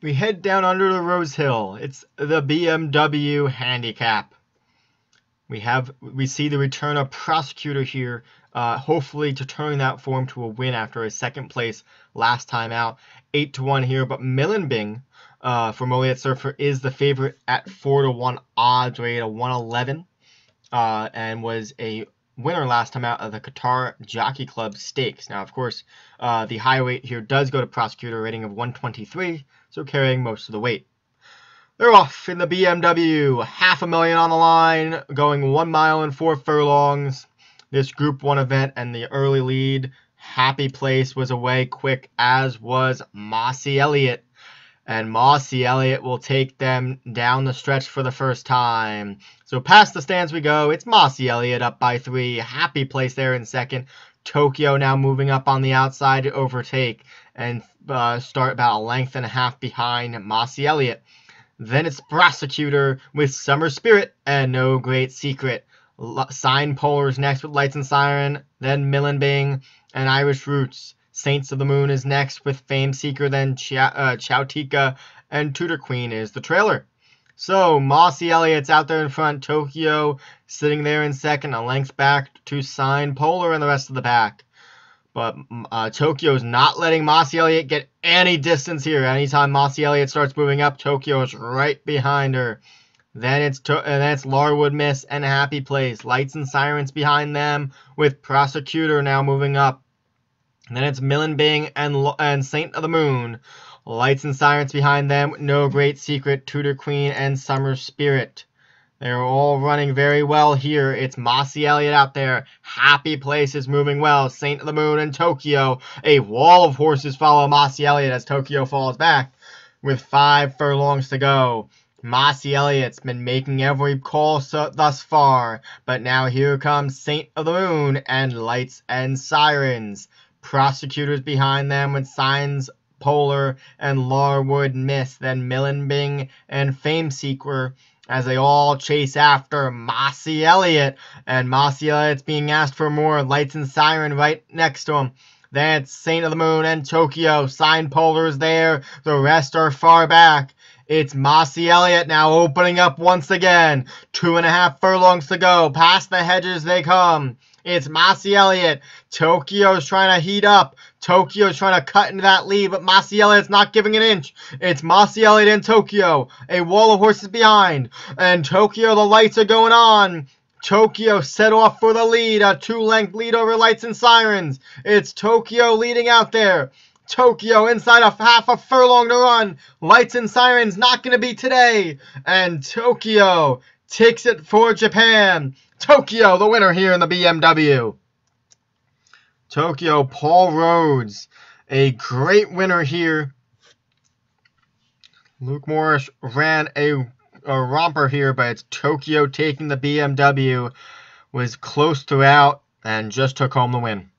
We head down under the Rose Hill. It's the BMW handicap. We have we see the return of prosecutor here, uh, hopefully to turn that form to a win after a second place last time out, eight to one here. But Millenbing uh, for Moliet Surfer is the favorite at four to one odds, at a one eleven, uh, and was a winner last time out of the Qatar Jockey Club Stakes. Now, of course, uh, the high weight here does go to prosecutor rating of 123, so carrying most of the weight. They're off in the BMW, half a million on the line, going one mile and four furlongs. This Group 1 event and the early lead. Happy Place was away quick, as was Mossy Elliott. And Mossy Elliott will take them down the stretch for the first time. So past the stands we go. It's Mossy Elliott up by three. Happy place there in second. Tokyo now moving up on the outside to overtake and uh, start about a length and a half behind Mossy Elliott. Then it's Prosecutor with Summer Spirit and No Great Secret. L- Sign Polars next with Lights and Siren, then Millenbing and Irish Roots. Saints of the Moon is next, with Fame Seeker, then Ch- uh, Chautika, and Tudor Queen is the trailer. So Mossy Elliott's out there in front, Tokyo sitting there in second, a length back to Sign Polar and the rest of the pack. But uh, Tokyo's not letting Mossy Elliott get any distance here. Anytime Mossy Elliott starts moving up, Tokyo is right behind her. Then it's to- and then it's Larwood Miss and Happy Place. Lights and Sirens behind them, with Prosecutor now moving up. And then it's Millenbing and, and Saint of the Moon. Lights and sirens behind them, no great secret, Tudor Queen and Summer Spirit. They're all running very well here. It's Mossy Elliott out there. Happy Place is moving well. Saint of the Moon and Tokyo. A wall of horses follow Mossy Elliott as Tokyo falls back with five furlongs to go. Mossy Elliott's been making every call so, thus far, but now here comes Saint of the Moon and Lights and Sirens prosecutors behind them with signs Polar and Larwood miss, then Millenbing and Fame Seeker as they all chase after Mossy Elliott. And Mossy Elliott's being asked for more lights and siren right next to him. Then it's Saint of the Moon and Tokyo. Sign Polar's there. The rest are far back. It's Mossy Elliott now opening up once again. Two and a half furlongs to go. Past the hedges they come. It's Massey Elliott. Tokyo's trying to heat up. Tokyo's trying to cut into that lead, but Massey Elliott's not giving an inch. It's Massey Elliott and Tokyo. A wall of horses behind. And Tokyo, the lights are going on. Tokyo set off for the lead, a two-length lead over Lights and Sirens. It's Tokyo leading out there. Tokyo inside a half a furlong to run. Lights and Sirens not going to be today. And Tokyo takes it for Japan. Tokyo, the winner here in the BMW. Tokyo, Paul Rhodes, a great winner here. Luke Morris ran a, a romper here, but it's Tokyo taking the BMW. Was close throughout and just took home the win.